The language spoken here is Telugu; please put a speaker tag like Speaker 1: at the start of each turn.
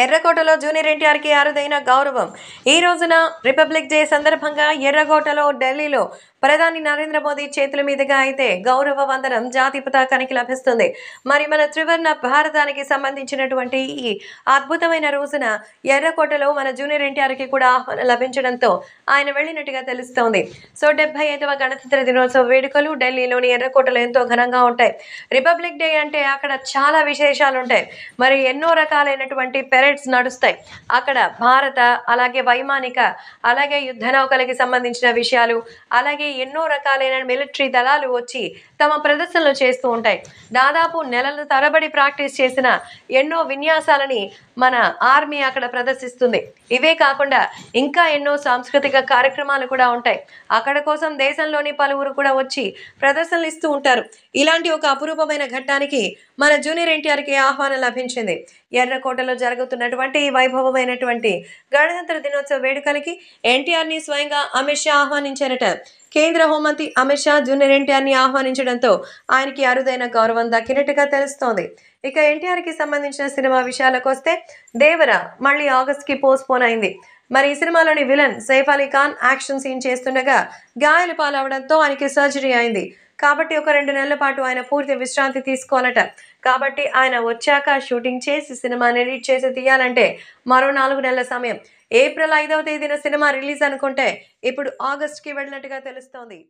Speaker 1: ఎర్రకోటలో జూనియర్ ఎన్టీఆర్కి అరుదైన గౌరవం ఈ రోజున రిపబ్లిక్ డే సందర్భంగా ఎర్రకోటలో ఢిల్లీలో ప్రధాని నరేంద్ర మోదీ చేతుల మీదుగా అయితే గౌరవ వందనం జాతి పతాకానికి లభిస్తుంది మరి మన త్రివర్ణ భారతానికి సంబంధించినటువంటి ఈ అద్భుతమైన రోజున ఎర్రకోటలో మన జూనియర్ ఎన్టీఆర్కి కూడా ఆహ్వానం లభించడంతో ఆయన వెళ్ళినట్టుగా తెలుస్తోంది సో డెబ్బై ఐదవ గణతంత్ర దినోత్సవ వేడుకలు ఢిల్లీలోని ఎర్రకోటలో ఎంతో ఘనంగా ఉంటాయి రిపబ్లిక్ డే అంటే అక్కడ చాలా విశేషాలు ఉంటాయి మరి ఎన్నో రకాలైనటువంటి పెరేడ్స్ నడుస్తాయి అక్కడ భారత అలాగే వైమానిక అలాగే యుద్ధ నౌకలకి సంబంధించిన విషయాలు అలాగే ఎన్నో రకాలైన మిలిటరీ దళాలు వచ్చి తమ ప్రదర్శనలు చేస్తూ ఉంటాయి దాదాపు నెలల తరబడి ప్రాక్టీస్ చేసిన ఎన్నో విన్యాసాలని మన ఆర్మీ అక్కడ ప్రదర్శిస్తుంది ఇవే కాకుండా ఇంకా ఎన్నో సాంస్కృతిక కార్యక్రమాలు కూడా ఉంటాయి అక్కడ కోసం దేశంలోని పలువురు కూడా వచ్చి ప్రదర్శనలు ఇస్తూ ఉంటారు ఇలాంటి ఒక అపురూపమైన ఘట్టానికి మన జూనియర్ ఎన్టీఆర్కి ఆహ్వానం లభించింది ఎర్రకోటలో జరుగుతున్న జరుగుతున్నటువంటి వైభవమైనటువంటి గణతంత్ర దినోత్సవ వేడుకలకి ఎన్టీఆర్ని స్వయంగా అమిత్ షా ఆహ్వానించారట కేంద్ర హోంమంత్రి అమిత్ షా జూనియర్ ఎన్టీఆర్ ని ఆహ్వానించడంతో ఆయనకి అరుదైన గౌరవం దక్కినట్టుగా తెలుస్తోంది ఇక ఎన్టీఆర్ కి సంబంధించిన సినిమా విషయాలకు వస్తే దేవర మళ్ళీ ఆగస్ట్కి పోన్ అయింది మరి ఈ సినిమాలోని villain Saif Ali Khan action scene చేస్తుండగా గాయాలు పాలవడంతో ఆయనకి సర్జరీ అయింది కాబట్టి ఒక రెండు నెలల పాటు ఆయన పూర్తి విశ్రాంతి తీసుకోవాలట కాబట్టి ఆయన వచ్చాక షూటింగ్ చేసి సినిమాని ఎడిట్ చేసి తీయాలంటే మరో నాలుగు నెలల సమయం ఏప్రిల్ ఐదవ తేదీన సినిమా రిలీజ్ అనుకుంటే ఇప్పుడు ఆగస్ట్కి వెళ్ళినట్టుగా తెలుస్తోంది